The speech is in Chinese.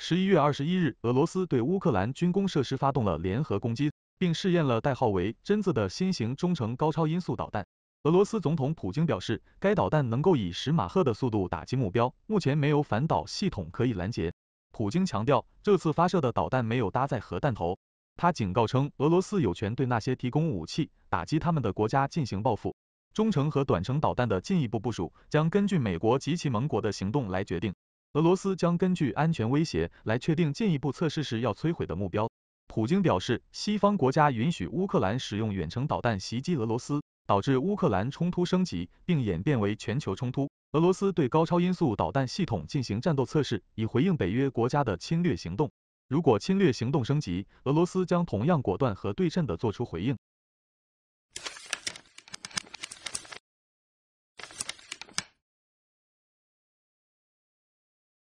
十一月二十一日，俄罗斯对乌克兰军工设施发动了联合攻击，并试验了代号为“榛子”的新型中程高超音速导弹。俄罗斯总统普京表示，该导弹能够以十马赫的速度打击目标，目前没有反导系统可以拦截。普京强调，这次发射的导弹没有搭载核弹头。他警告称，俄罗斯有权对那些提供武器打击他们的国家进行报复。中程和短程导弹的进一步部署将根据美国及其盟国的行动来决定。俄罗斯将根据安全威胁来确定进一步测试时要摧毁的目标。普京表示，西方国家允许乌克兰使用远程导弹袭击俄罗斯，导致乌克兰冲突升级并演变为全球冲突。俄罗斯对高超音速导弹系统进行战斗测试，以回应北约国家的侵略行动。如果侵略行动升级，俄罗斯将同样果断和对称地作出回应。